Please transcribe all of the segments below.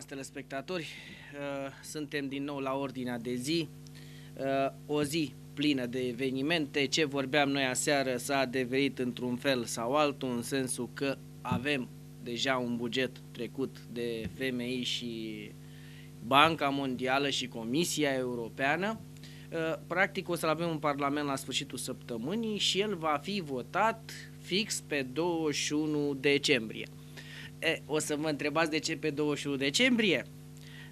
stimați telespectatori, uh, suntem din nou la ordinea de zi, uh, o zi plină de evenimente, ce vorbeam noi aseară s-a adeverit într-un fel sau altul, în sensul că avem deja un buget trecut de FMI și Banca Mondială și Comisia Europeană, uh, practic o să avem un parlament la sfârșitul săptămânii și el va fi votat fix pe 21 decembrie. E, o să mă întrebați de ce pe 21 decembrie?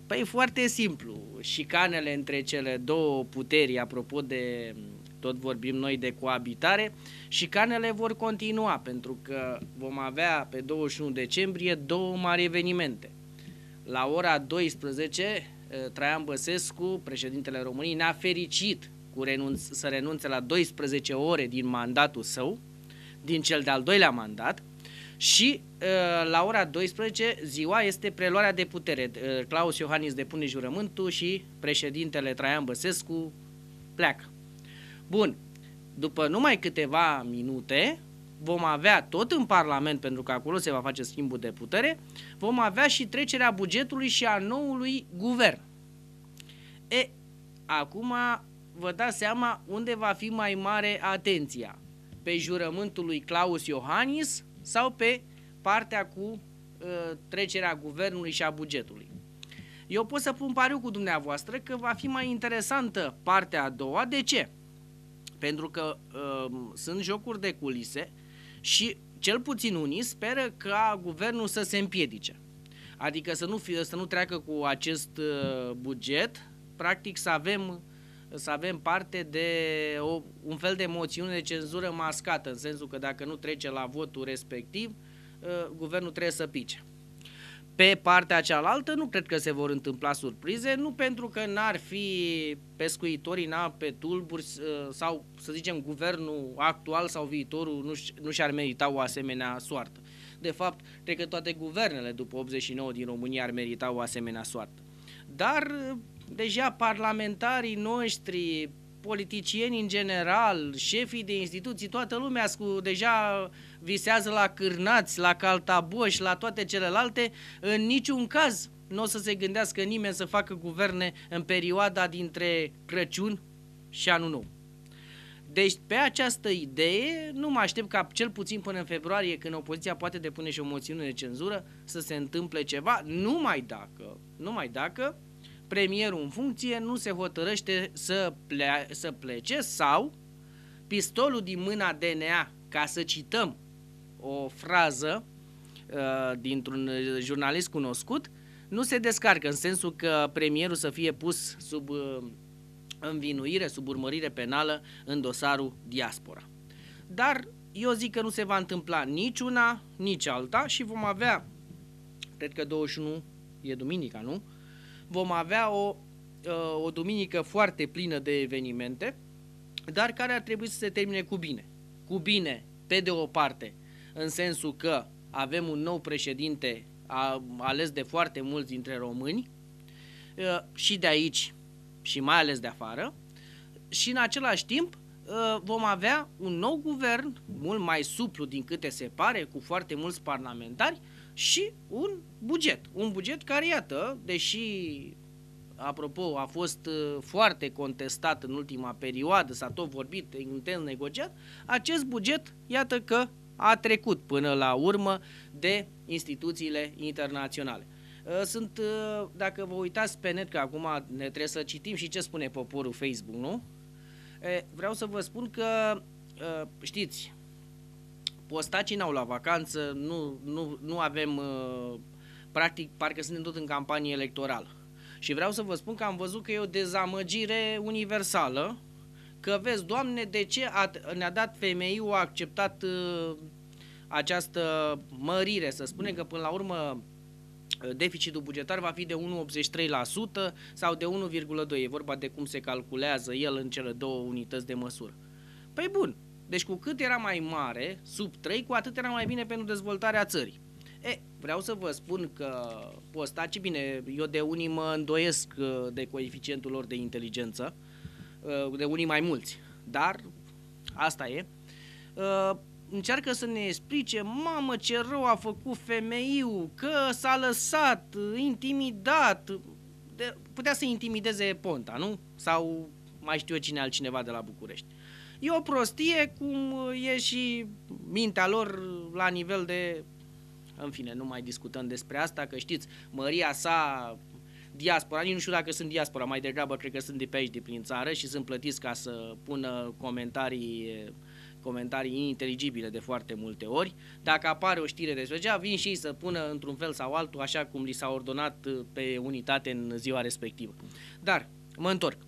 Păi foarte simplu, șicanele între cele două puteri, apropo de tot vorbim noi de coabitare, șicanele vor continua pentru că vom avea pe 21 decembrie două mari evenimente. La ora 12, Traian Băsescu, președintele României, ne-a fericit cu renunț, să renunțe la 12 ore din mandatul său, din cel de-al doilea mandat, și Eh, la ora 12, ziua, este preluarea de putere. Eh, Claus Iohannis depune jurământul și președintele Traian Băsescu pleacă. Bun, după numai câteva minute, vom avea tot în Parlament, pentru că acolo se va face schimbul de putere, vom avea și trecerea bugetului și a noului guvern. E, acum vă dați seama unde va fi mai mare atenția. Pe jurământul lui Claus Iohannis sau pe partea cu uh, trecerea guvernului și a bugetului. Eu pot să pun pariu cu dumneavoastră că va fi mai interesantă partea a doua. De ce? Pentru că uh, sunt jocuri de culise și cel puțin unii speră ca guvernul să se împiedice. Adică să nu, fie, să nu treacă cu acest uh, buget, practic să avem, să avem parte de o, un fel de moțiune de cenzură mascată, în sensul că dacă nu trece la votul respectiv, uh, Uh, guvernul trebuie să pice. Pe partea cealaltă nu cred că se vor întâmpla surprize, nu pentru că n-ar fi pescuitorii în ape tulburi uh, sau, să zicem, guvernul actual sau viitorul nu, -și, nu și-ar merita o asemenea soartă. De fapt, cred că toate guvernele după 89 din România ar merita o asemenea soartă. Dar uh, deja parlamentarii noștri, politicieni în general, șefii de instituții, toată lumea cu, deja visează la Cârnați, la caltaboși, la toate celelalte, în niciun caz nu o să se gândească nimeni să facă guverne în perioada dintre Crăciun și Anul Nou. Deci pe această idee nu mă aștept ca cel puțin până în februarie când opoziția poate depune și o moțiune de cenzură să se întâmple ceva, numai dacă, numai dacă premierul în funcție nu se hotărăște să, plea, să plece sau pistolul din mâna DNA, ca să cităm o frază uh, dintr-un jurnalist cunoscut, nu se descarcă în sensul că premierul să fie pus sub uh, învinuire, sub urmărire penală în dosarul diaspora. Dar eu zic că nu se va întâmpla nici una, nici alta și vom avea, cred că 21 e duminica, nu? vom avea o, uh, o duminică foarte plină de evenimente, dar care ar trebui să se termine cu bine. Cu bine, pe de o parte, în sensul că avem un nou președinte ales de foarte mulți dintre români uh, și de aici și mai ales de afară și în același timp uh, vom avea un nou guvern mult mai suplu din câte se pare, cu foarte mulți parlamentari și un buget. Un buget care, iată, deși apropo, a fost uh, foarte contestat în ultima perioadă, s-a tot vorbit, intens negociat, acest buget, iată că a trecut până la urmă de instituțiile internaționale. Uh, sunt, uh, dacă vă uitați pe net, că acum ne trebuie să citim și ce spune poporul Facebook, nu? Vreau să vă spun că, știți, ostacii n-au la vacanță, nu, nu, nu avem, uh, practic, parcă suntem tot în campanie electorală. Și vreau să vă spun că am văzut că e o dezamăgire universală, că vezi, Doamne, de ce a, ne-a dat femeiul, a acceptat uh, această mărire, să spunem că până la urmă deficitul bugetar va fi de 1,83% sau de 1,2%, e vorba de cum se calculează el în cele două unități de măsură. Păi bun, deci cu cât era mai mare, sub 3, cu atât era mai bine pentru dezvoltarea țării. E, vreau să vă spun că postaci, bine, eu de unii mă îndoiesc uh, de coeficientul lor de inteligență, uh, de unii mai mulți, dar asta e. Uh, încearcă să ne explice, mamă ce rău a făcut femeiul, că s-a lăsat, intimidat, de, putea să intimideze Ponta, nu? Sau mai știu eu cine altcineva de la București. E o prostie cum uh, e și mintea lor la nivel de... În fine, nu mai discutăm despre asta, că știți, măria sa diaspora, nici nu știu dacă sunt diaspora, mai degrabă cred că sunt de pe aici, de prin țară și sunt plătiți ca să pună comentarii comentarii ininteligibile de foarte multe ori. Dacă apare o știre despre cea, vin și ei să pună într-un fel sau altul așa cum li s-a ordonat uh, pe unitate în ziua respectivă. Dar mă întorc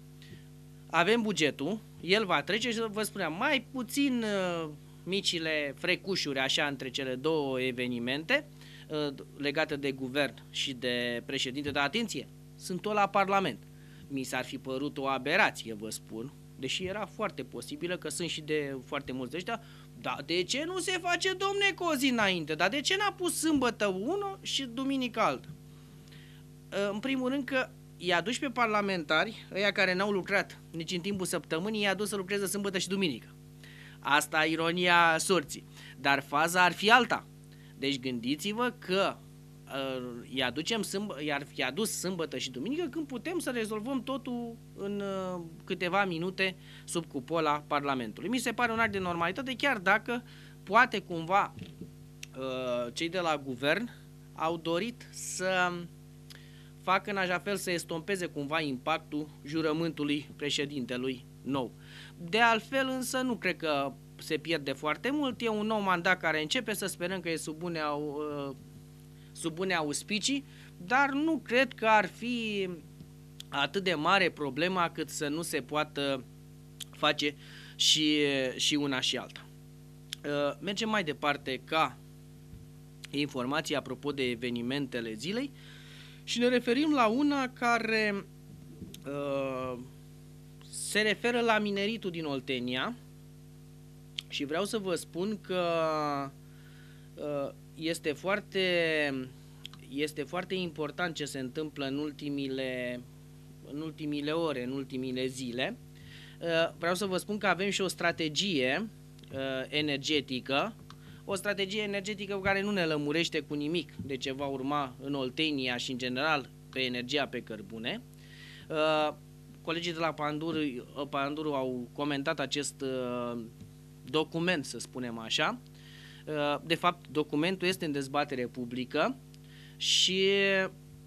avem bugetul, el va trece și vă spuneam, mai puțin uh, micile frecușuri așa între cele două evenimente uh, legate de guvern și de președinte, dar atenție, sunt tot la Parlament. Mi s-ar fi părut o aberație, vă spun, deși era foarte posibilă, că sunt și de foarte mulți de ăștia, dar de ce nu se face, domne, cu o zi înainte? Dar de ce n-a pus sâmbătă unul și duminică altă? Uh, în primul rând că i-a dus pe parlamentari, ăia care n-au lucrat nici în timpul săptămânii, i-a dus să lucreze sâmbătă și duminică. Asta ironia sorții. Dar faza ar fi alta. Deci gândiți-vă că uh, i-a, ducem sâmb- i-ar fi adus sâmbătă și duminică când putem să rezolvăm totul în uh, câteva minute sub cupola Parlamentului. Mi se pare un act de normalitate chiar dacă poate cumva uh, cei de la guvern au dorit să uh, fac în așa fel să estompeze cumva impactul jurământului președintelui nou. De altfel însă nu cred că se pierde foarte mult, e un nou mandat care începe, să sperăm că e sub bune, au, uh, sub bune auspicii, dar nu cred că ar fi atât de mare problema cât să nu se poată face și, și una și alta. Uh, mergem mai departe ca informații apropo de evenimentele zilei și ne referim la una care uh, se referă la mineritul din Oltenia și vreau să vă spun că uh, este foarte este foarte important ce se întâmplă în ultimile, în ultimile ore, în ultimile zile. Uh, vreau să vă spun că avem și o strategie uh, energetică o strategie energetică care nu ne lămurește cu nimic de ce va urma în Oltenia și în general pe energia pe cărbune. Uh, colegii de la Panduru, uh, Pandur au comentat acest uh, document, să spunem așa. De fapt, documentul este în dezbatere publică și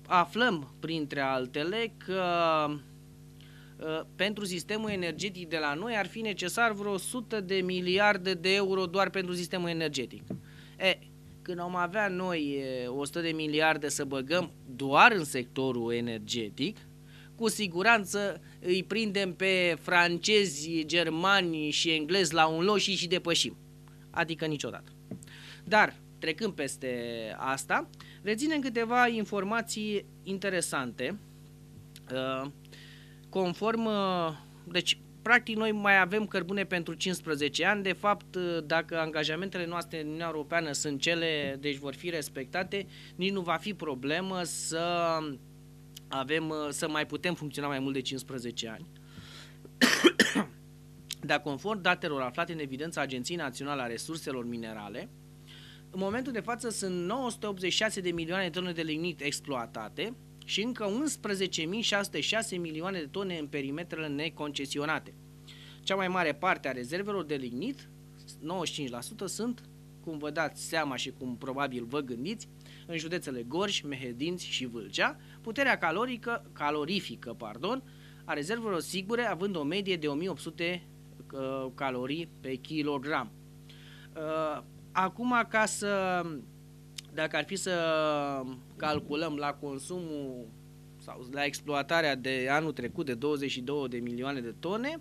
aflăm, printre altele, că Uh, pentru sistemul energetic de la noi ar fi necesar vreo 100 de miliarde de euro doar pentru sistemul energetic. E, când am avea noi 100 uh, de miliarde să băgăm doar în sectorul energetic, cu siguranță îi prindem pe francezi, germani și englezi la un loc și și depășim. Adică niciodată. Dar, trecând peste asta, reținem câteva informații interesante uh, conform, uh, deci practic noi mai avem cărbune pentru 15 ani. De fapt, uh, dacă angajamentele noastre în Uniunea Europeană sunt cele, deci vor fi respectate, nici nu va fi problemă să avem, uh, să mai putem funcționa mai mult de 15 ani. Dar conform datelor aflate în evidența Agenției Naționale a Resurselor Minerale, în momentul de față sunt 986 de milioane de tone de lignit exploatate, și încă 11.606 milioane de tone în perimetrele neconcesionate. Cea mai mare parte a rezervelor de lignit, 95%, sunt, cum vă dați seama și cum probabil vă gândiți, în județele Gorj, Mehedinți și Vâlcea, puterea calorică, calorifică pardon, a rezervelor sigure având o medie de 1800 uh, calorii pe kilogram. Uh, acum, ca să dacă ar fi să calculăm la consumul sau la exploatarea de anul trecut de 22 de milioane de tone,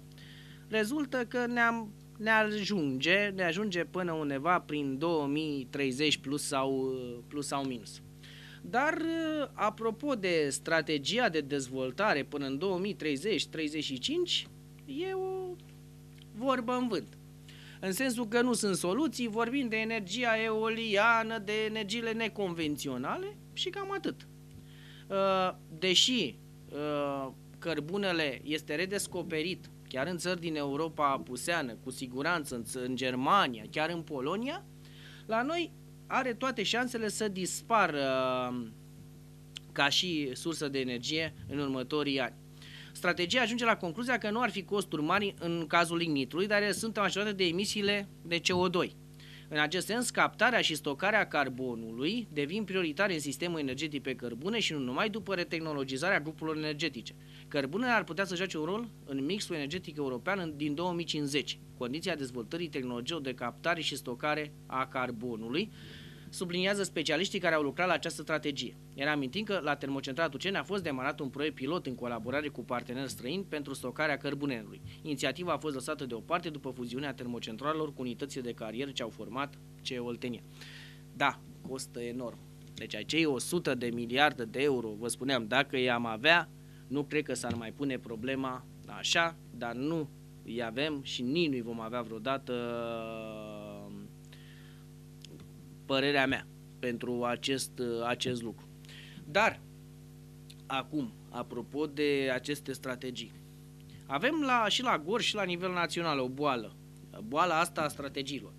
rezultă că ne-am ne ajunge, ne ajunge până undeva prin 2030 plus sau, plus sau minus. Dar apropo de strategia de dezvoltare până în 2030-35, e o vorbă în vânt în sensul că nu sunt soluții, vorbim de energia eoliană, de energiile neconvenționale și cam atât. Uh, deși uh, cărbunele este redescoperit chiar în țări din Europa apuseană, cu siguranță în, Germania, chiar în Polonia, la noi are toate șansele să dispară uh, ca și sursă de energie în următorii ani. Strategia ajunge la concluzia că nu ar fi costuri mari în cazul lignitului, dar ele sunt majorate de emisiile de CO2. În acest sens, captarea și stocarea carbonului devin prioritare în sistemul energetic pe cărbune și nu numai după retehnologizarea grupurilor energetice. Cărbunele ar putea să joace un rol în mixul energetic european din 2050, condiția dezvoltării tehnologiilor de captare și stocare a carbonului, subliniază specialiștii care au lucrat la această strategie. Era amintind că la termocentral Tuceni a fost demarat un proiect pilot în colaborare cu parteneri străini pentru stocarea cărbunelului. Inițiativa a fost lăsată deoparte după fuziunea termocentralelor cu unitățile de carieră ce au format CE Oltenia. Da, costă enorm. Deci acei 100 de miliarde de euro, vă spuneam, dacă i-am avea, nu cred că s-ar mai pune problema așa, dar nu i avem și nici nu-i vom avea vreodată părerea mea pentru acest, acest lucru. Dar, acum, apropo de aceste strategii, avem la, și la GOR și la nivel național o boală, boala asta a strategiilor.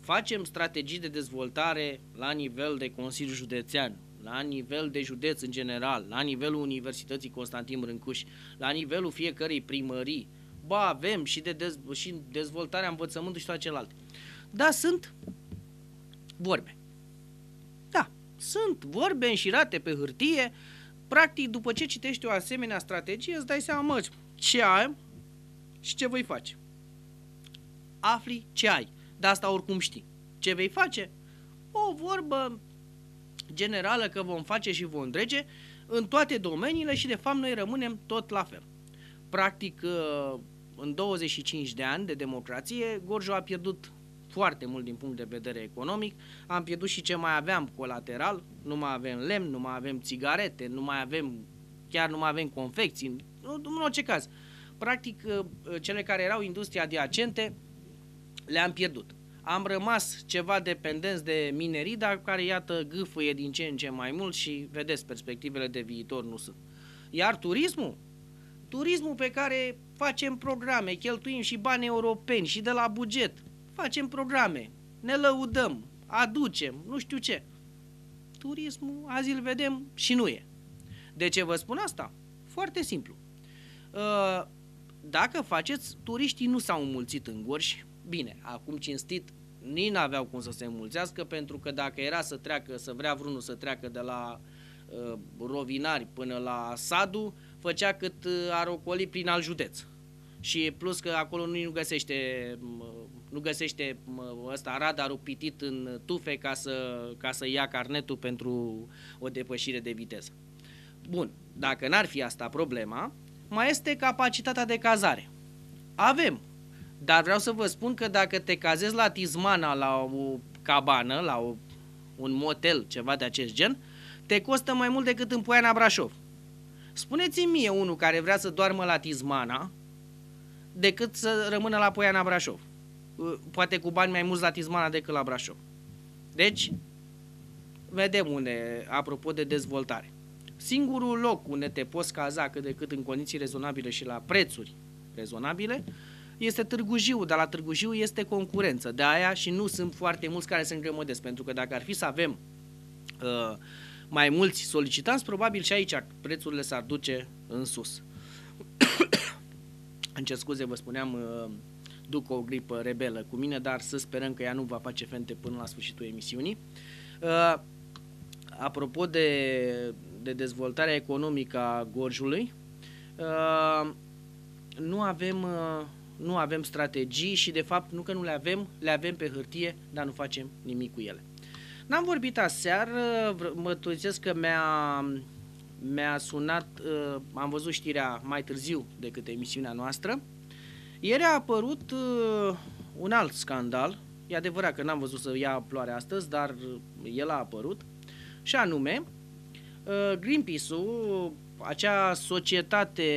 Facem strategii de dezvoltare la nivel de Consiliu Județean, la nivel de județ în general, la nivelul Universității Constantin Brâncuș, la nivelul fiecărei primării, ba avem și de dez- și dezvoltarea învățământului și toate celelalte. Dar sunt vorbe. Da, sunt vorbe înșirate pe hârtie. Practic, după ce citești o asemenea strategie, îți dai seama, mă, ce ai? și ce voi face. Afli ce ai, de asta oricum știi. Ce vei face? O vorbă generală că vom face și vom drege în toate domeniile și de fapt noi rămânem tot la fel. Practic, în 25 de ani de democrație, Gorjo a pierdut foarte mult din punct de vedere economic, am pierdut și ce mai aveam colateral, nu mai avem lemn, nu mai avem țigarete, nu mai avem, chiar nu mai avem confecții, în orice caz. Practic, ă, cele care erau industria adiacente le-am pierdut. Am rămas ceva dependenți de minerii, dar care, iată, gâfâie din ce în ce mai mult și, vedeți, perspectivele de viitor nu sunt. Iar turismul? Turismul pe care facem programe, cheltuim și bani europeni și de la buget, Facem programe, ne lăudăm, aducem, nu știu ce. Turismul, azi îl vedem și nu e. De ce vă spun asta? Foarte simplu. Uh, dacă faceți, turiștii nu s-au înmulțit în gorș. Bine, acum cinstit, nici n-aveau cum să se înmulțească, pentru că dacă era să treacă, să vrea vreunul să treacă de la uh, Rovinari până la Sadu, făcea cât uh, ar ocoli prin alt județ. Și plus că acolo nu găsește uh, nu găsește ăsta radarul pitit în tufe ca să, ca să ia carnetul pentru o depășire de viteză. Bun, dacă n-ar fi asta problema, mai este capacitatea de cazare. Avem, dar vreau să vă spun că dacă te cazezi la Tizmana, la o cabană, la o, un motel, ceva de acest gen, te costă mai mult decât în Poiana Brașov. Spuneți-mi mie unul care vrea să doarmă la Tizmana decât să rămână la Poiana Brașov. Uh, poate cu bani mai mulți la Tizmana decât la Brașov. Deci, vedem unde, apropo de dezvoltare. Singurul loc unde te poți caza cât de cât în condiții rezonabile și la prețuri rezonabile este Târgu Jiu, dar la Târgu Jiu este concurență. De aia și nu sunt foarte mulți care se îngrămădesc, pentru că dacă ar fi să avem uh, mai mulți solicitanți, probabil și aici prețurile s-ar duce în sus. În ce scuze vă spuneam uh, duc o gripă rebelă cu mine, dar să sperăm că ea nu va face fente până la sfârșitul emisiunii. Uh, apropo de, de dezvoltarea economică a Gorjului, uh, nu avem, uh, nu avem strategii și de fapt nu că nu le avem, le avem pe hârtie, dar nu facem nimic cu ele. N-am vorbit aseară, mărturisesc că mi-a, mi-a sunat, uh, am văzut știrea mai târziu decât emisiunea noastră, ieri a apărut uh, un alt scandal, e adevărat că n-am văzut să ia ploare astăzi, dar uh, el a apărut, și anume uh, Greenpeace-ul, uh, acea societate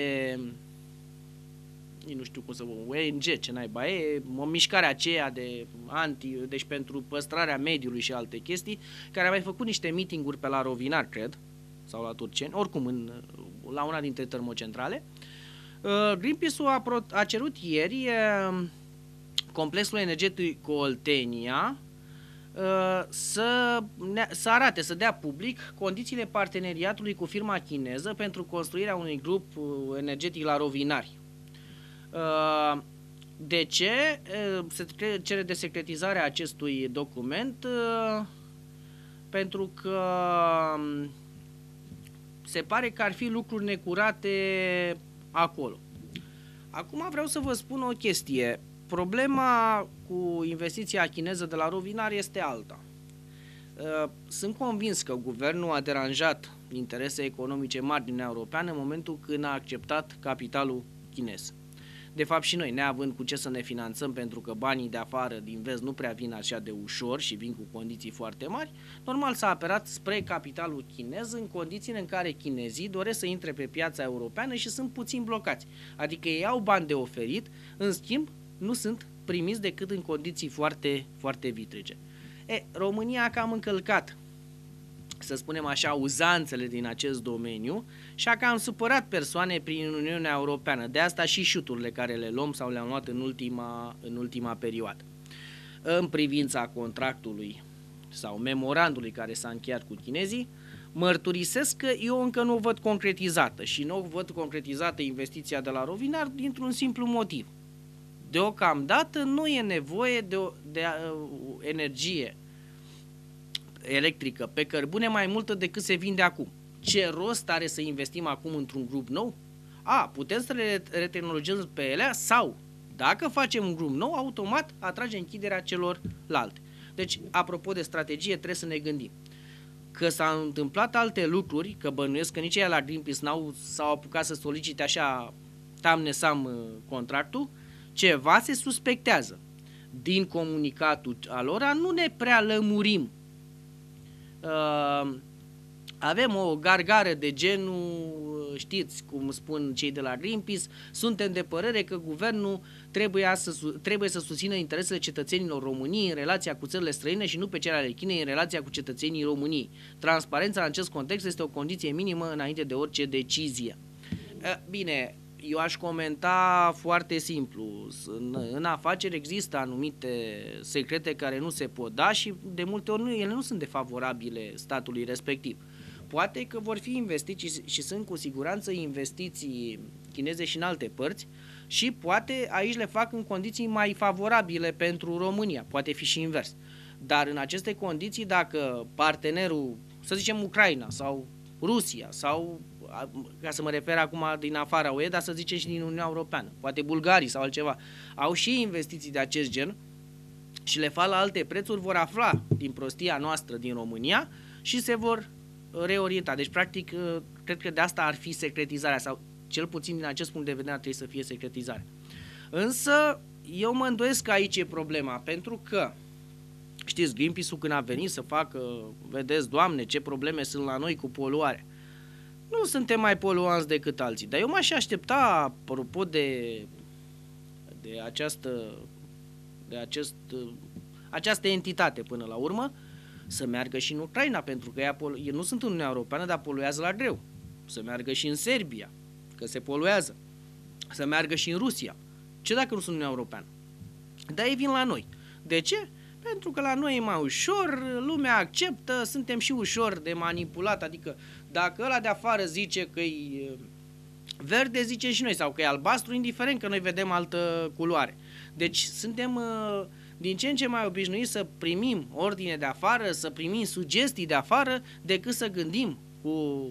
nu știu cum să vă ONG, ce naiba e, o mișcare aceea de anti, deci pentru păstrarea mediului și alte chestii, care a mai făcut niște mitinguri pe la Rovinar, cred, sau la Turceni, oricum în, uh, la una dintre termocentrale, Uh, Greenpeace-ul a, a cerut ieri um, complexul energetic Oltenia uh, să, ne, să arate, să dea public condițiile parteneriatului cu firma chineză pentru construirea unui grup uh, energetic la rovinari. De ce se cere desecretizarea acestui document? Pentru că um, se pare că ar fi lucruri necurate acolo. Acum vreau să vă spun o chestie. Problema cu investiția chineză de la Rovinar este alta. Uh, sunt convins că guvernul a deranjat interese economice mari din Europeană în momentul când a acceptat capitalul chinez. De fapt și noi, neavând cu ce să ne finanțăm, pentru că banii de afară, din vest, nu prea vin așa de ușor și vin cu condiții foarte mari, normal s-a apărat spre capitalul chinez în condițiile în care chinezii doresc să intre pe piața europeană și sunt puțin blocați. Adică ei au bani de oferit, în schimb nu sunt primiți decât în condiții foarte, foarte vitrege. E, România a cam încălcat, să spunem așa, uzanțele din acest domeniu, și a cam supărat persoane prin Uniunea Europeană. De asta și șuturile care le luăm sau le-am luat în ultima, în ultima perioadă. În privința contractului sau memorandului care s-a încheiat cu chinezii, mărturisesc că eu încă nu o văd concretizată și nu o văd concretizată investiția de la Rovinar dintr-un simplu motiv. Deocamdată nu e nevoie de, o, de uh, energie electrică pe cărbune mai multă decât se vinde acum ce rost are să investim acum într-un grup nou? A, putem să le retehnologizăm pe ele sau, dacă facem un grup nou, automat atrage închiderea celorlalte. Deci, apropo de strategie, trebuie să ne gândim că s-au întâmplat alte lucruri, că bănuiesc că nici ei la Greenpeace n-au, s-au apucat să solicite așa tamne sam uh, contractul, ceva se suspectează. Din comunicatul alora nu ne prea lămurim. Uh, avem o gargară de genul, știți cum spun cei de la Greenpeace, suntem de părere că guvernul trebuie să, trebuie să susțină interesele cetățenilor României în relația cu țările străine și nu pe cele ale Chinei în relația cu cetățenii României. Transparența în acest context este o condiție minimă înainte de orice decizie. Bine, eu aș comenta foarte simplu. În, în afaceri există anumite secrete care nu se pot da și de multe ori nu, ele nu sunt defavorabile statului respectiv. Poate că vor fi investiții și sunt cu siguranță investiții chineze și în alte părți și poate aici le fac în condiții mai favorabile pentru România, poate fi și invers. Dar în aceste condiții, dacă partenerul, să zicem Ucraina sau Rusia sau, ca să mă refer acum din afara UE, dar să zicem și din Uniunea Europeană, poate bulgarii sau altceva, au și investiții de acest gen și le fac la alte prețuri, vor afla din prostia noastră din România și se vor reorientat. Deci, practic, uh, cred că de asta ar fi secretizarea sau cel puțin din acest punct de vedere ar trebui să fie secretizare. Însă, eu mă îndoiesc că aici e problema, pentru că știți, Greenpeace-ul când a venit să facă, vedeți, doamne, ce probleme sunt la noi cu poluare. Nu suntem mai poluanți decât alții, dar eu m-aș aștepta, apropo de, de această de acest, această entitate până la urmă, uh, să meargă și în Ucraina, pentru că ea, ei nu sunt în Uniunea Europeană, dar poluează la greu. Să meargă și în Serbia, că se poluează. Să meargă și în Rusia. Ce dacă nu sunt Uniunea Europeană? Dar ei vin la noi. De ce? Pentru că la noi e mai ușor, lumea acceptă, suntem și ușor de manipulat, adică dacă ăla de afară zice că e uh, verde, zicem și noi, sau că e albastru, indiferent că noi vedem altă culoare. Deci suntem uh, din ce în ce mai obișnuiți să primim ordine de afară, să primim sugestii de afară, decât să gândim cu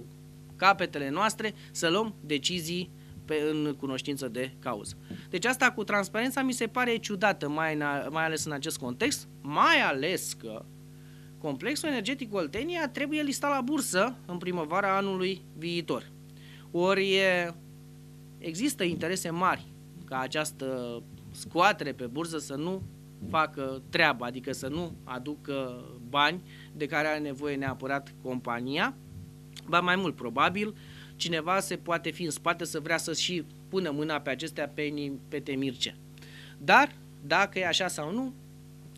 capetele noastre să luăm decizii pe, în cunoștință de cauză. Deci asta cu transparența mi se pare ciudată, mai, în, mai ales în acest context, mai ales că complexul energetic Oltenia trebuie listat la bursă în primăvara anului viitor. Ori e, există interese mari ca această scoatere pe bursă să nu facă treaba, adică să nu aducă bani de care are nevoie neapărat compania, ba mai mult probabil, cineva se poate fi în spate să vrea să și pună mâna pe acestea pe, pe temirce. Dar, dacă e așa sau nu,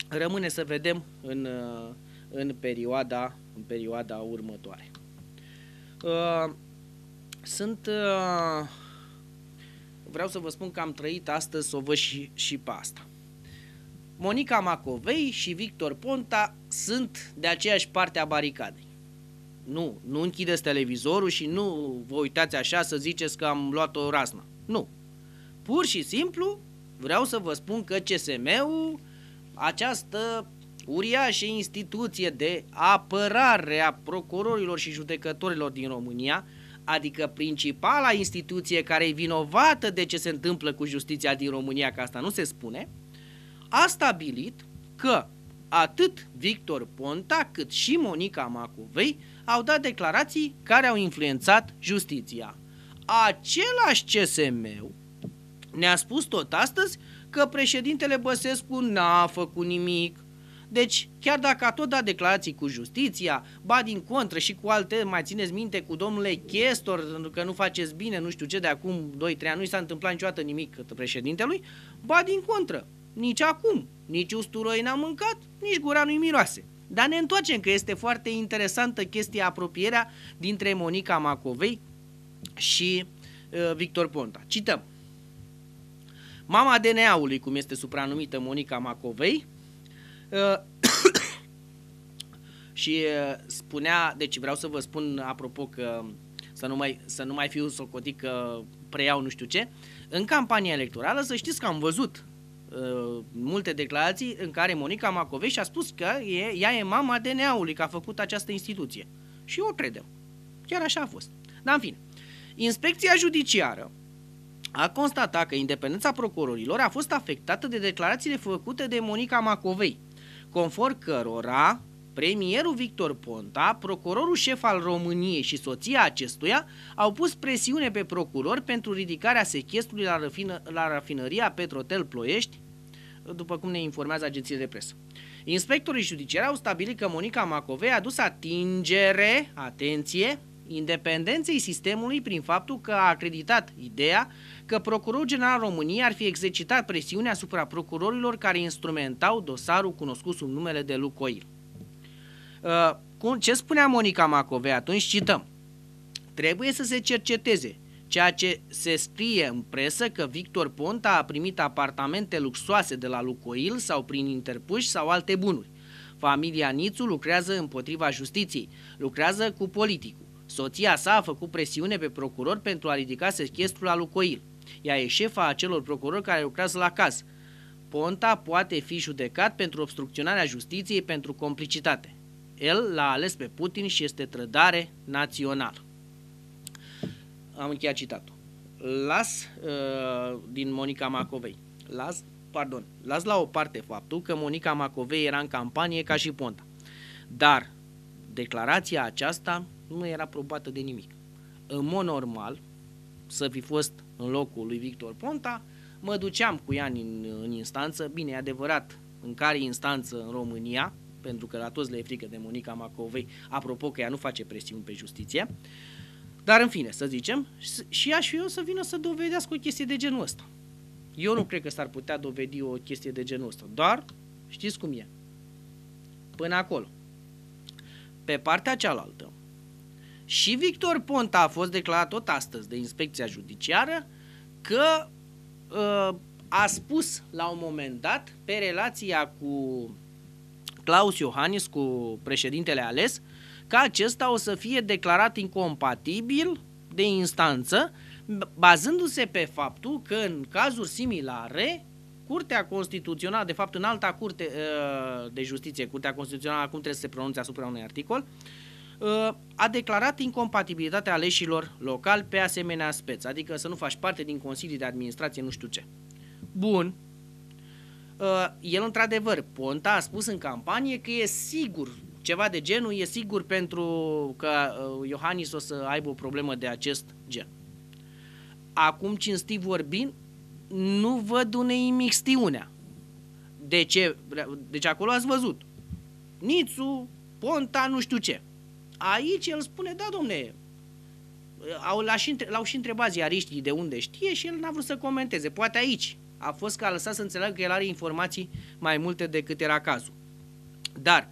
rămâne să vedem în, uh, în, perioada, în perioada următoare. Uh, sunt, uh, vreau să vă spun că am trăit astăzi să o văd și, și pe asta. Monica Macovei și Victor Ponta sunt de aceeași parte a baricadei. Nu, nu închideți televizorul și nu vă uitați așa să ziceți că am luat o rasna. Nu. Pur și simplu vreau să vă spun că CSM-ul, această uriașă instituție de apărare a procurorilor și judecătorilor din România, adică principala instituție care e vinovată de ce se întâmplă cu justiția din România, că asta nu se spune, a stabilit că atât Victor Ponta cât și Monica Macovei au dat declarații care au influențat justiția. Același CSM ne-a spus tot astăzi că președintele Băsescu n-a făcut nimic. Deci, chiar dacă a tot dat declarații cu justiția, ba din contră și cu alte, mai țineți minte, cu domnule Chestor, că nu faceți bine, nu știu ce, de acum 2-3 ani nu i s-a întâmplat niciodată nimic către președintelui, ba din contră, nici acum, nici usturoi n-am mâncat, nici gura nu-i miroase. Dar ne întoarcem că este foarte interesantă chestia apropierea dintre Monica Macovei și uh, Victor Ponta. Cităm. Mama DNA-ului, cum este supranumită Monica Macovei, uh, și uh, spunea, deci vreau să vă spun apropo că să nu mai, să nu mai fiu socotit că preiau nu știu ce, în campania electorală să știți că am văzut uh, multe declarații în care Monica Macoveș a spus că e, ea e mama DNA-ului, că a făcut această instituție. Și o credem. Chiar așa a fost. Dar în fine, inspecția judiciară a constatat că independența procurorilor a fost afectată de declarațiile făcute de Monica Macovei, conform cărora Premierul Victor Ponta, procurorul șef al României și soția acestuia au pus presiune pe procuror pentru ridicarea sechestrului la, rafină, la rafinăria Petrotel Ploiești, după cum ne informează agenția de presă. Inspectorii judiciari au stabilit că Monica Macovei a dus atingere, atenție, independenței sistemului prin faptul că a acreditat ideea că procurorul general României ar fi exercitat presiunea asupra procurorilor care instrumentau dosarul cunoscut sub numele de Lucoil. Uh, cum, ce spunea Monica Macovei atunci? Cităm. Trebuie să se cerceteze ceea ce se scrie în presă că Victor Ponta a primit apartamente luxoase de la Lucoil sau prin interpuși sau alte bunuri. Familia Nițu lucrează împotriva justiției, lucrează cu politicul. Soția sa a făcut presiune pe procuror pentru a ridica sechestrul la Lucoil. Ea e șefa acelor procurori care lucrează la caz. Ponta poate fi judecat pentru obstrucționarea justiției pentru complicitate el l-a ales pe Putin și este trădare național. Am încheiat citatul. Las uh, din Monica Macovei. Las, pardon, las la o parte faptul că Monica Macovei era în campanie ca și Ponta. Dar declarația aceasta nu era probată de nimic. În mod normal, să fi fost în locul lui Victor Ponta, mă duceam cu ea în, în instanță, bine, e adevărat, în care instanță în România, pentru că la toți le e frică de Monica Macovei, apropo că ea nu face presiuni pe justiție, dar în fine, să zicem, și ea și eu să vină să dovedească o chestie de genul ăsta. Eu nu cred că s-ar putea dovedi o chestie de genul ăsta, Doar, știți cum e. Până acolo. Pe partea cealaltă, și Victor Ponta a fost declarat tot astăzi de inspecția judiciară că uh, a spus la un moment dat pe relația cu Claus Iohannis cu președintele ales, că acesta o să fie declarat incompatibil de instanță, bazându-se pe faptul că în cazuri similare, Curtea Constituțională, de fapt în alta curte uh, de justiție, Curtea Constituțională acum trebuie să se pronunțe asupra unui articol, uh, a declarat incompatibilitatea aleșilor locali pe asemenea speț, adică să nu faci parte din Consilii de Administrație, nu știu ce. Bun, Uh, el într-adevăr, Ponta a spus în campanie că e sigur, ceva de genul, e sigur pentru că uh, Iohannis o să aibă o problemă de acest gen. Acum, cinstit vorbind, nu văd unei mixtiunea. De ce? Deci acolo ați văzut. Nițu, Ponta, nu știu ce. Aici el spune, da, domne, uh, au, l-au și întrebat ziariștii de unde știe și el n-a vrut să comenteze. Poate aici a fost că a lăsat să înțeleagă că el are informații mai multe decât era cazul. Dar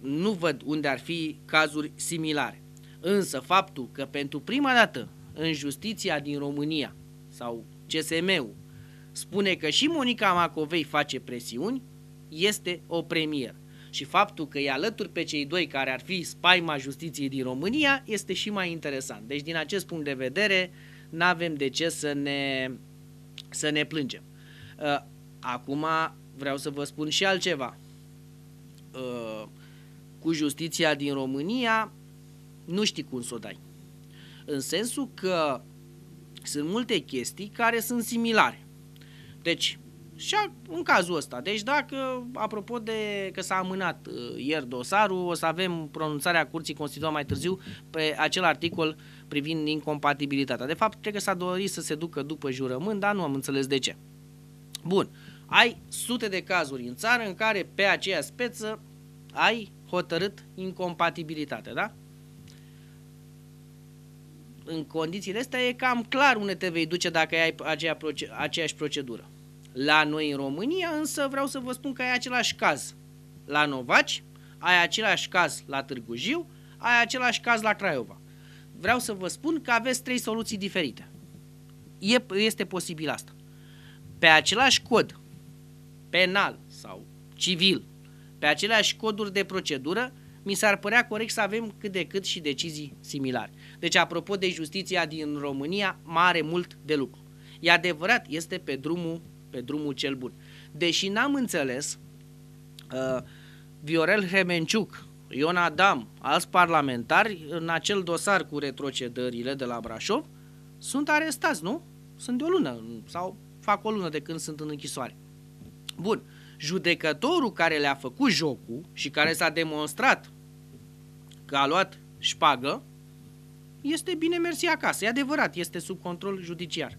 nu văd unde ar fi cazuri similare. Însă faptul că pentru prima dată în justiția din România sau CSM-ul spune că și Monica Macovei face presiuni, este o premieră. Și faptul că e alături pe cei doi care ar fi spaima justiției din România este și mai interesant. Deci din acest punct de vedere, nu avem de ce să ne să ne plângem. Uh, acum vreau să vă spun și altceva. Uh, cu justiția din România nu știi cum să o dai. În sensul că sunt multe chestii care sunt similare. Deci, și în cazul ăsta. Deci dacă, apropo de că s-a amânat uh, ieri dosarul, o să avem pronunțarea Curții Constituționale mai târziu pe acel articol uh, privind incompatibilitatea. De fapt, cred că s-a dorit să se ducă după jurământ, dar nu am înțeles de ce. Bun, ai sute de cazuri în țară în care pe aceea speță ai hotărât incompatibilitate, da? În condițiile astea e cam clar unde te vei duce dacă ai aceea proce- aceeași procedură. La noi în România însă vreau să vă spun că ai același caz la Novaci, ai același caz la Târgu Jiu, ai același caz la Craiova vreau să vă spun că aveți trei soluții diferite. E, este posibil asta. Pe același cod penal sau civil, pe aceleași coduri de procedură, mi s-ar părea corect să avem cât de cât și decizii similare. Deci, apropo de justiția din România, mare mult de lucru. E adevărat, este pe drumul, pe drumul cel bun. Deși n-am înțeles, uh, Viorel Hemenciuc, Ion Adam, alți parlamentari, în acel dosar cu retrocedările de la Brașov, sunt arestați, nu? Sunt de o lună sau fac o lună de când sunt în închisoare. Bun, judecătorul care le-a făcut jocul și care s-a demonstrat că a luat șpagă, este bine mersi acasă. E adevărat, este sub control judiciar.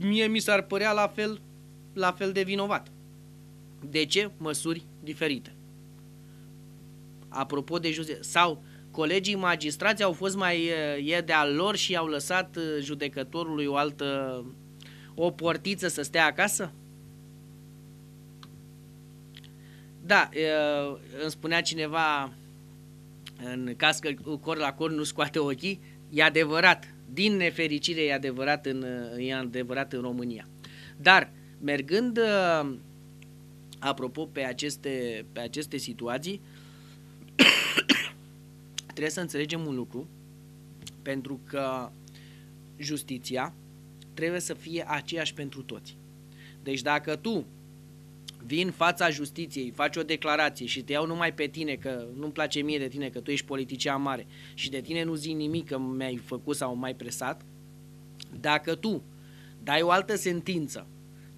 Mie mi s-ar părea la fel, la fel de vinovat. De ce? Măsuri diferite apropo de justiție, sau colegii magistrați au fost mai e de al lor și au lăsat judecătorului o altă, o portiță să stea acasă? Da, îmi spunea cineva în caz că cor la cor nu scoate ochii, e adevărat, din nefericire e adevărat în, e adevărat în România. Dar mergând apropo pe aceste, pe aceste situații, uh, trebuie să înțelegem un lucru, pentru că justiția trebuie să fie aceeași pentru toți. Deci dacă tu vii în fața justiției, faci o declarație și te iau numai pe tine, că nu-mi place mie de tine, că tu ești politician mare și de tine nu zic nimic că mi-ai făcut sau mai presat, dacă tu dai o altă sentință,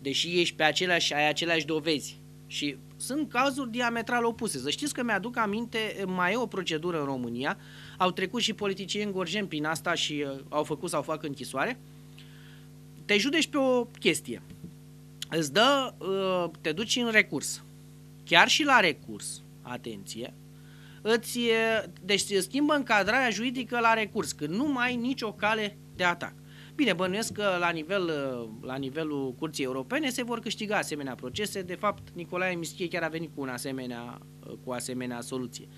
deși ești pe aceleași, ai aceleași dovezi, și sunt cazuri diametral opuse. Să știți că mi-aduc aminte, mai e o procedură în România, au trecut și politicieni gorjeni prin asta și uh, au făcut sau fac închisoare. Te judeci pe o chestie. Îți dă, uh, te duci în recurs. Chiar și la recurs, atenție, îți, uh, deci schimbă încadrarea juridică la recurs, că nu mai ai nicio cale de atac. Bine, bănuiesc că la, nivel, uh, la nivelul Curții Europene se vor câștiga asemenea procese. De fapt, Nicolae Mischie chiar a venit cu, un asemenea, uh, cu asemenea soluție.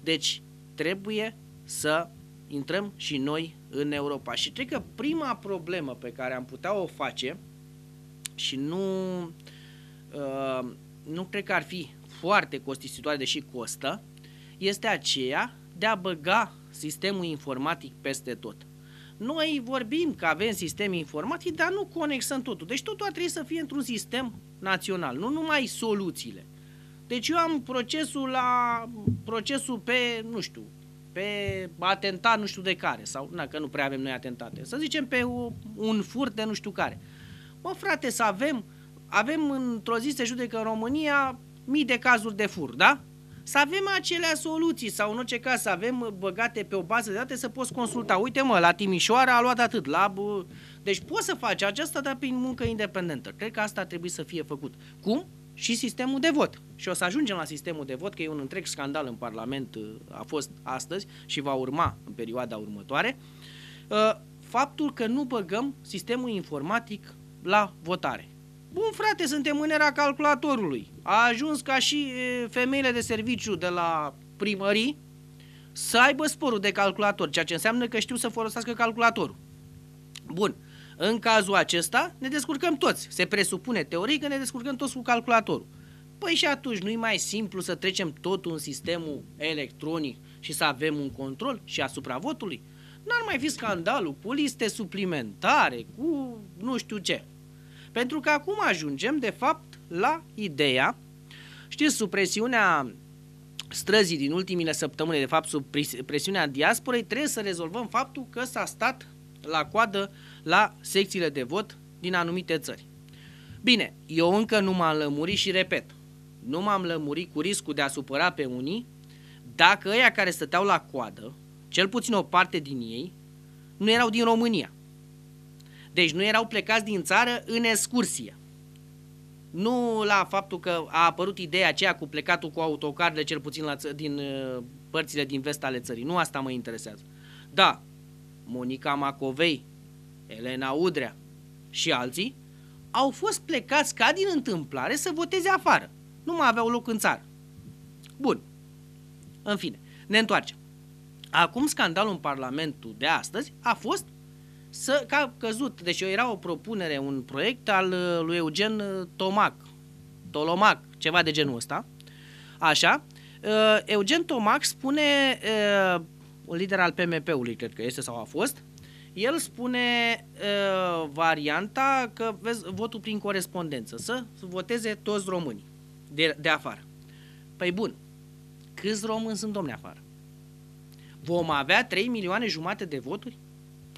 Deci, trebuie să intrăm și noi în Europa. Și cred că prima problemă pe care am putea o face și nu, uh, nu cred că ar fi foarte costisitoare, deși costă, este aceea de a băga sistemul informatic peste tot. Noi vorbim că avem sisteme informatice, dar nu conexăm totul. Deci totul ar trebui să fie într-un sistem național, nu numai soluțiile. Deci eu am procesul la procesul pe, nu știu, pe atentat nu știu de care, sau na, că nu prea avem noi atentate, să zicem pe o, un furt de nu știu care. Mă, frate, să avem, avem într-o zi se judecă în România mii de cazuri de fur, da? să avem acelea soluții sau în orice caz să avem uh, băgate pe o bază de date să poți consulta. Uite mă, la Timișoara a luat atât, la... Deci poți să faci aceasta, dar prin muncă independentă. Cred că asta trebuie să fie făcut. Cum? Și sistemul de vot. Și o să ajungem la sistemul de vot, că e un întreg scandal în Parlament, uh, a fost astăzi și va urma în perioada următoare. Uh, faptul că nu băgăm sistemul informatic la votare. Bun, frate, suntem în era calculatorului. A ajuns ca și femeile de serviciu de la primării să aibă sporul de calculator, ceea ce înseamnă că știu să folosească calculatorul. Bun, în cazul acesta ne descurcăm toți. Se presupune teoric că ne descurcăm toți cu calculatorul. Păi și atunci nu-i mai simplu să trecem totul în sistemul electronic și să avem un control și asupra votului? N-ar mai fi scandalul cu liste suplimentare, cu nu știu ce. Pentru că acum ajungem, de fapt, la ideea, știți, sub presiunea străzii din ultimile săptămâni, de fapt, sub presiunea diasporei, trebuie să rezolvăm faptul că s-a stat la coadă la secțiile de vot din anumite țări. Bine, eu încă nu m-am lămurit și repet, nu m-am lămurit cu riscul de a supăra pe unii dacă ăia care stăteau la coadă, cel puțin o parte din ei, nu erau din România. Deci nu erau plecați din țară în excursie. Nu la faptul că a apărut ideea aceea cu plecatul cu autocarele, cel puțin la ță- din uh, părțile din vest ale țării. Nu asta mă interesează. Da, Monica Macovei, Elena Udrea și alții au fost plecați ca din întâmplare să voteze afară. Nu mai aveau loc în țară. Bun. În fine, ne întoarcem. Acum scandalul în Parlamentul de astăzi a fost să, că a căzut. Deci era o propunere, un proiect al uh, lui Eugen uh, Tomac, Tolomac, ceva de genul ăsta. Așa. Uh, Eugen Tomac spune, un lider al PMP-ului, cred că este sau a fost, el spune varianta că vezi, votul prin corespondență, să voteze toți românii de, de afară. Păi bun, câți români sunt domne afară? Vom avea 3 milioane jumate de voturi?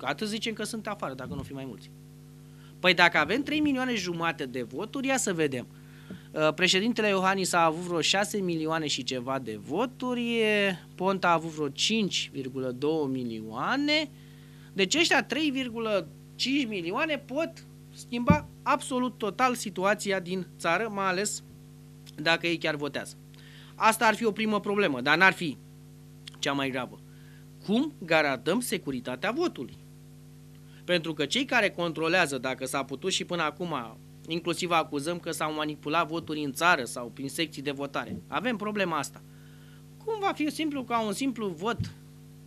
Atât zicem că sunt afară, dacă nu fi mai mulți. Păi dacă avem 3 milioane jumate de voturi, ia să vedem. Uh, președintele Iohannis a avut vreo 6 milioane și ceva de voturi, Ponta a avut vreo 5,2 milioane, deci ăștia 3,5 milioane pot schimba absolut total situația din țară, mai ales dacă ei chiar votează. Asta ar fi o primă problemă, dar n-ar fi cea mai gravă. Cum garantăm securitatea votului? Pentru că cei care controlează, dacă s-a putut și până acum, inclusiv acuzăm că s-au manipulat voturi în țară sau prin secții de votare. Avem problema asta. Cum va fi simplu ca un simplu vot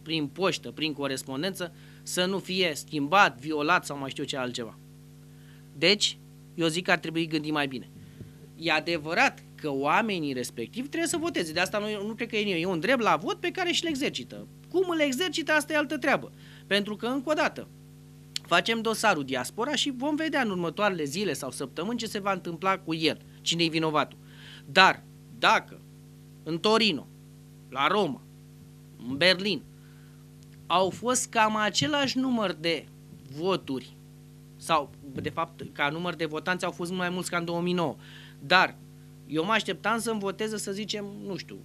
prin poștă, prin corespondență, să nu fie schimbat, violat sau mai știu ce altceva. Deci, eu zic că ar trebui gândit mai bine. E adevărat că oamenii respectivi trebuie să voteze. De asta nu, nu cred că e nimeni. E un drept la vot pe care și-l exercită. Cum îl exercită, asta e altă treabă. Pentru că, încă o dată, Facem dosarul diaspora și vom vedea în următoarele zile sau săptămâni ce se va întâmpla cu el, cine e vinovatul. Dar dacă în Torino, la Roma, în Berlin, au fost cam același număr de voturi, sau de fapt ca număr de votanți au fost mai mulți ca în 2009, dar eu mă așteptam să-mi voteze, să zicem, nu știu,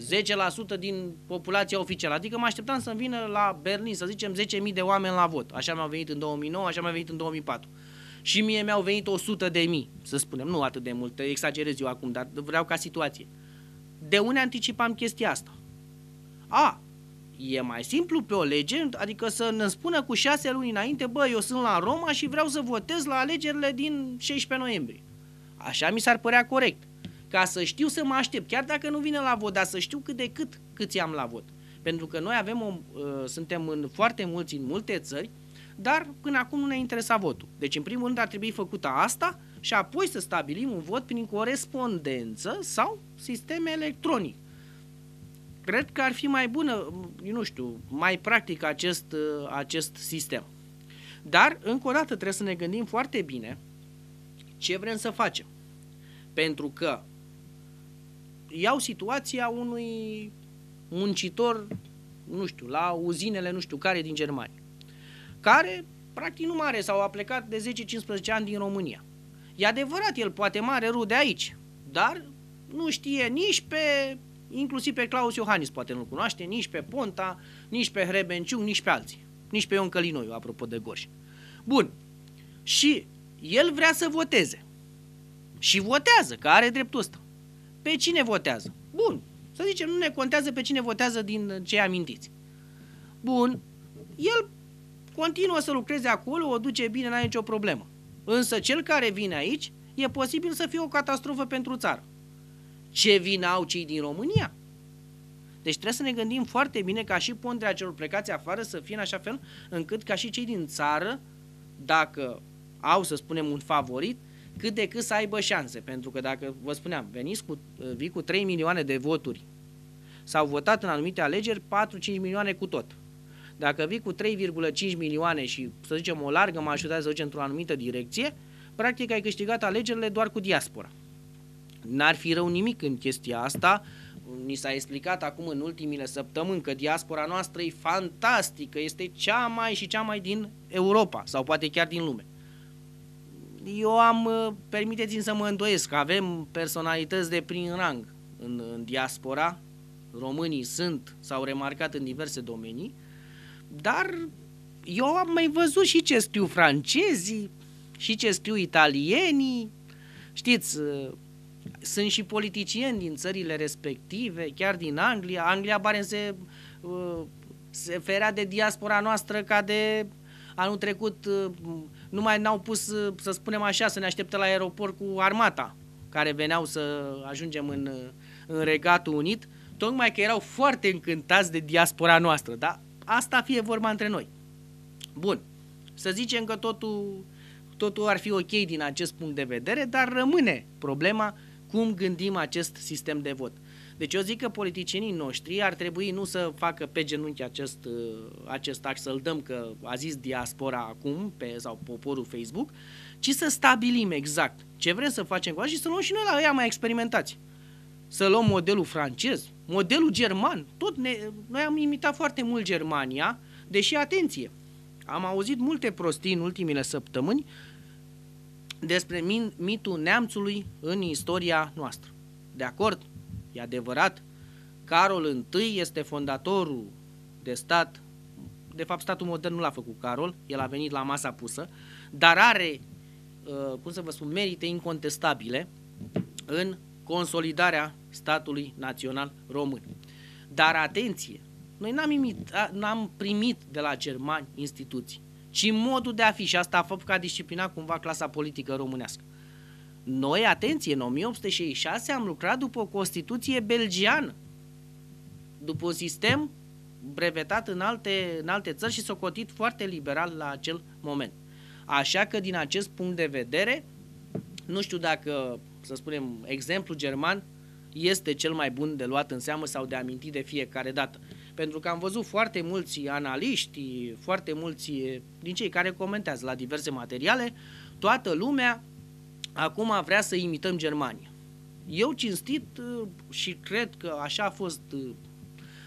10% din populația oficială. Adică mă așteptam să vină la Berlin, să zicem, 10.000 de oameni la vot. Așa mi-au venit în 2009, așa mi-au venit în 2004. Și mie mi-au venit 100.000, de mii, să spunem, nu atât de mult, exagerez eu acum, dar vreau ca situație. De unde anticipam chestia asta? A, e mai simplu pe o lege, adică să ne spună cu șase luni înainte, bă, eu sunt la Roma și vreau să votez la alegerile din 16 noiembrie. Așa mi s-ar părea corect ca să știu să mă aștept, chiar dacă nu vine la vot, dar să știu cât de cât câți am la vot. Pentru că noi avem o, uh, suntem în foarte mulți, în multe țări, dar până acum nu ne interesa votul. Deci, în primul rând, ar trebui făcută asta și apoi să stabilim un vot prin corespondență sau sistem electronic. Cred că ar fi mai bună, eu nu știu, mai practic acest, uh, acest sistem. Dar, încă o dată, trebuie să ne gândim foarte bine ce vrem să facem. Pentru că iau situația unui muncitor, nu știu, la uzinele nu știu care din Germania, care practic nu mare sau a plecat de 10-15 ani din România. E adevărat, el poate mare rude aici, dar nu știe nici pe, inclusiv pe Claus Iohannis poate nu-l cunoaște, nici pe Ponta, nici pe Hrebenciuc, nici pe alții, nici pe Ion Călinoiu, apropo de Gorj. Bun, și el vrea să voteze. Și votează, că are dreptul ăsta pe cine votează. Bun, să zicem, nu ne contează pe cine votează din cei amintiți. Bun, el continuă să lucreze acolo, o duce bine, n-are nicio problemă. Însă cel care vine aici, e posibil să fie o catastrofă pentru țară. Ce vină au cei din România? Deci trebuie să ne gândim foarte bine ca și ponderea celor plecați afară să fie în așa fel încât ca și cei din țară, dacă au, să spunem, un favorit, cât de cât să aibă șanse. Pentru că dacă, vă spuneam, veniți cu, vii cu 3 milioane de voturi, s-au votat în anumite alegeri 4-5 milioane cu tot. Dacă vii cu 3,5 milioane și, să zicem, o largă majoritate să duce într-o anumită direcție, practic ai câștigat alegerile doar cu diaspora. N-ar fi rău nimic în chestia asta, ni s-a explicat acum în ultimile săptămâni că diaspora noastră e fantastică, este cea mai și cea mai din Europa sau poate chiar din lume eu am, uh, permiteți-mi să mă îndoiesc, că avem personalități de prin rang în, în diaspora, românii sunt, s-au remarcat în diverse domenii, dar eu am mai văzut și ce știu francezii, și ce știu italienii, știți, uh, sunt și politicieni din țările respective, chiar din Anglia. Anglia pare se, uh, se ferea de diaspora noastră ca de anul trecut nu mai n-au pus, uh, să spunem așa, să ne aștepte la aeroport cu armata care veneau să ajungem în, uh, în Regatul Unit, tocmai că erau foarte încântați de diaspora noastră, da? Asta fie vorba între noi. Bun, să zicem că totul, totul ar fi ok din acest punct de vedere, dar rămâne problema cum gândim acest sistem de vot. Deci eu zic că politicienii noștri ar trebui nu să facă pe genunchi acest, uh, acest act, să-l dăm că a zis diaspora acum pe, sau poporul Facebook, ci să stabilim exact ce vrem să facem cu asta și să luăm și noi la ea mai experimentați. Să luăm modelul francez, modelul german. Tot ne, noi am imitat foarte mult Germania, deși, atenție, am auzit multe prostii în ultimile săptămâni despre mitul neamțului în istoria noastră. De acord? E adevărat, Carol I este fondatorul de stat, de fapt statul modern nu l-a făcut Carol, el a venit la masa pusă, dar are, uh, cum să vă spun, merite incontestabile în consolidarea statului național român. Dar atenție, noi n-am, n-am primit de la germani instituții, ci modul de a fi și asta a făcut ca disciplina cumva clasa politică românească. Noi, atenție, în 1866 am lucrat după o Constituție belgiană, după un sistem brevetat în alte, în alte țări și socotit foarte liberal la acel moment. Așa că, din acest punct de vedere, nu știu dacă, să spunem, exemplu german este cel mai bun de luat în seamă sau de amintit de fiecare dată. Pentru că am văzut foarte mulți analiști, foarte mulți din cei care comentează la diverse materiale, toată lumea acum vrea să imităm Germania. Eu cinstit uh, și cred că așa a fost, uh,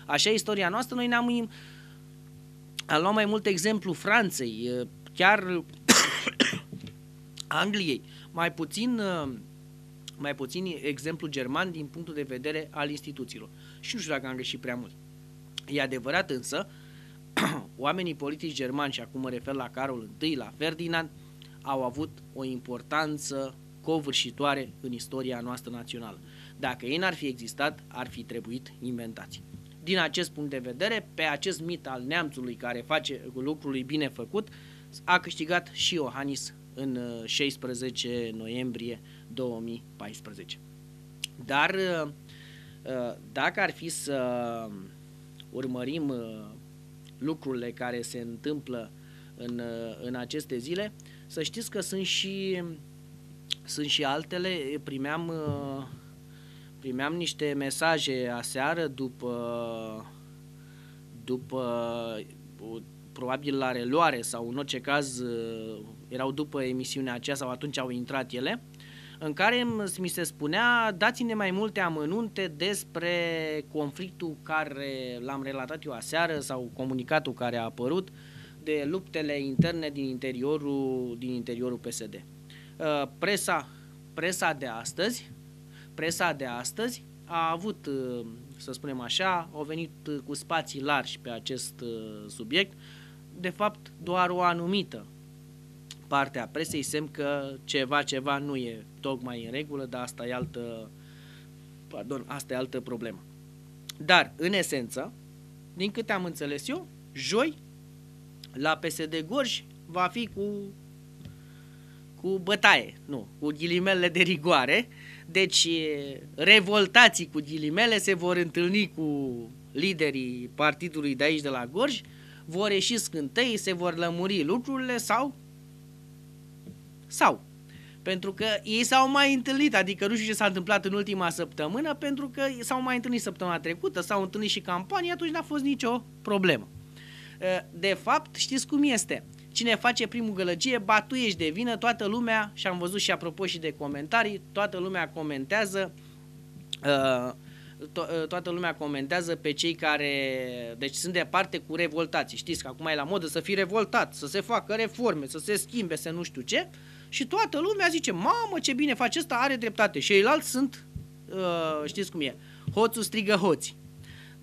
așa istoria noastră, noi ne-am am luat mai mult exemplu Franței, uh, chiar Angliei, mai puțin, mai puțin exemplu german din punctul de vedere al instituțiilor. Și nu știu dacă am greșit prea mult. E adevărat însă, oamenii politici germani, și acum mă refer la Carol I, la Ferdinand, au avut o importanță covârșitoare în istoria noastră națională. Dacă ei n-ar fi existat, ar fi trebuit inventați. Din acest punct de vedere, pe acest mit al neamțului care face lucrului bine făcut, a câștigat și Iohannis în 16 uh, noiembrie 2014. Dar uh, uh, dacă ar fi să urmărim lucrurile care se întâmplă în, în aceste zile, să știți că sunt și, sunt și altele, primeam, uh, primeam niște mesaje aseară după, după probabil la reluare sau în orice caz uh, erau după emisiunea aceea sau atunci au intrat ele, în care mi se spunea dați-ne mai multe amănunte despre conflictul care l-am relatat eu aseară sau comunicatul care a apărut uh, de luptele interne din interiorul, din interiorul PSD. Uh, presa, presa de astăzi, presa de astăzi a avut, uh, să spunem așa, au venit uh, cu spații largi pe acest subiect, de fapt doar o anumită parte a presei, semn că ceva, ceva nu e tocmai în regulă, dar asta e altă, pardon, asta e altă problemă. Dar, în esență, din câte am înțeles eu, joi la PSD Gorj va fi cu, cu bătaie, nu, cu ghilimele de rigoare. Deci revoltații cu ghilimele se vor întâlni cu liderii partidului de aici de la Gorj, vor ieși scântei, se vor lămuri lucrurile sau sau pentru că ei s-au mai întâlnit, adică nu știu ce s-a întâmplat în ultima săptămână, pentru că s-au mai întâlnit săptămâna trecută, s-au întâlnit și campanii, atunci n-a fost nicio problemă. Eh, de fapt, știți cum este. Cine face primul gălăgie, batuiești de vină, toată lumea, și am văzut și apropo și de comentarii, toată lumea comentează eh, to- eh, toată lumea comentează pe cei care, deci sunt de parte cu revoltații. Știți că acum e la modă să fii revoltat, să se facă reforme, să se schimbe, să nu știu ce. Și toată lumea zice, mamă ce bine face asta, are dreptate. Și ceilalți sunt, știți cum e, hoțul strigă hoții.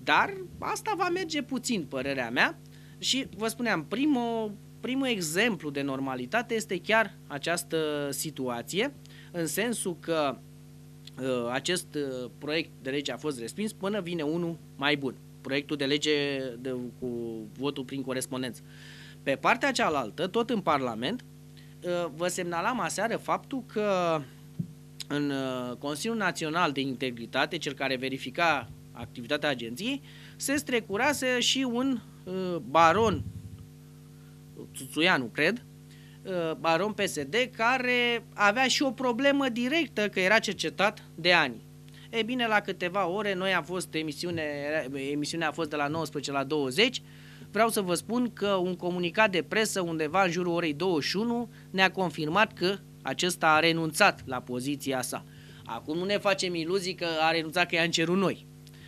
Dar asta va merge puțin, părerea mea, și vă spuneam, primul, primul exemplu de normalitate este chiar această situație, în sensul că uh, acest uh, proiect de lege a fost respins până vine unul mai bun, proiectul de lege de, cu votul prin corespondență. Pe partea cealaltă, tot în Parlament, uh, vă semnalam aseară faptul că în Consiliul Național de Integritate, cel care verifica activitatea agenției, se strecurase și un Uh, baron Tuțuianu, cred, uh, baron PSD, care avea și o problemă directă că era cercetat de ani. E bine, la câteva ore, noi am fost emisiune, emisiunea a fost de la 19 la 20, vreau să vă spun că un comunicat de presă undeva în jurul orei 21 ne-a confirmat că acesta a renunțat la poziția sa. Acum nu ne facem iluzii că a renunțat că i-am cerut noi,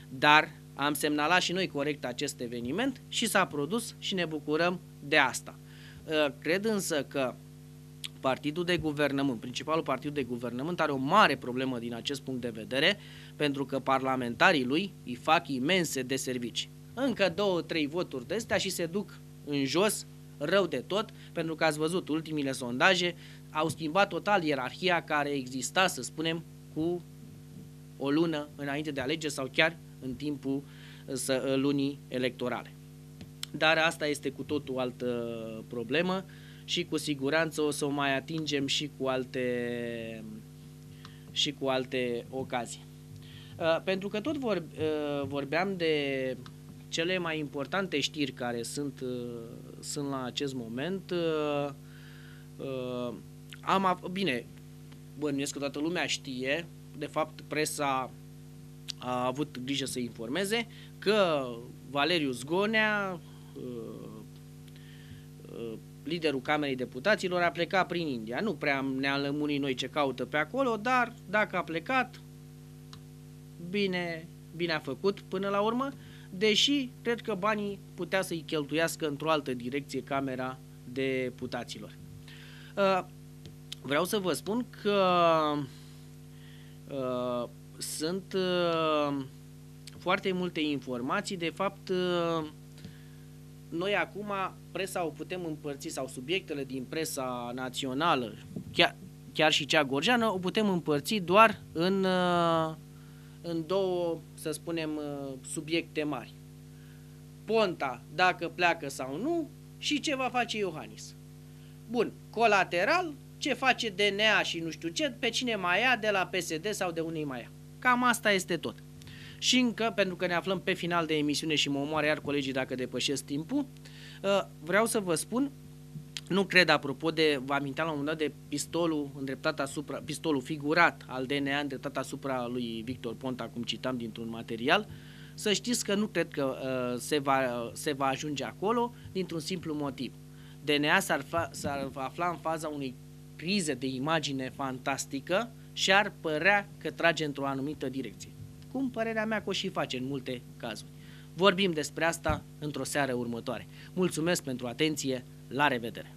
dar am semnalat și noi corect acest eveniment și s-a produs și ne bucurăm de asta. Ă, cred însă că partidul de guvernământ, principalul partid de guvernământ are o mare problemă din acest punct de vedere, pentru că parlamentarii lui îi fac imense de servicii. Încă două, trei voturi de astea și se duc în jos rău de tot, pentru că ați văzut ultimile sondaje, au schimbat total ierarhia care exista, să spunem, cu o lună înainte de alegeri sau chiar în timpul uh, să, uh, lunii electorale. Dar asta este cu totul altă uh, problemă și cu siguranță o să o mai atingem și cu alte, și cu alte ocazii. Pentru că tot vorbeam de cele mai importante știri care sunt, sunt la acest moment, am, bine, bănuiesc că toată lumea știe, de fapt presa a avut grijă să informeze că Valeriu Zgonea, uh, uh, liderul Camerei Deputaților, a plecat prin India. Nu prea ne-am lămurit noi ce caută pe acolo, dar dacă a plecat, bine, bine a făcut până la urmă, deși cred că banii putea să-i cheltuiască într-o altă direcție Camera Deputaților. Uh, vreau să vă spun că sunt uh, foarte multe informații. De fapt, uh, noi acum presa o putem împărți sau subiectele din presa națională, chiar, chiar și cea gorjeană, o putem împărți doar în, uh, în două, să spunem, subiecte mari. Ponta, dacă pleacă sau nu, și ce va face Iohannis. Bun, colateral, ce face DNA și nu știu ce, pe cine mai ia de la PSD sau de unii mai ia. Cam asta este tot. Și încă, pentru că ne aflăm pe final de emisiune și mă omoară iar colegii dacă depășesc timpul, uh, vreau să vă spun, nu cred, apropo de, vă aminteam la un moment dat de pistolul îndreptat asupra, pistolul figurat al DNA îndreptat asupra lui Victor Ponta, cum citam dintr-un material, să știți că nu cred că uh, se, va, se va ajunge acolo dintr-un simplu motiv. DNA s-ar, fa- s-ar afla în faza unei crize de imagine fantastică și ar părea că trage într-o anumită direcție. Cum părerea mea că o și face în multe cazuri. Vorbim despre asta într-o seară următoare. Mulțumesc pentru atenție, la revedere!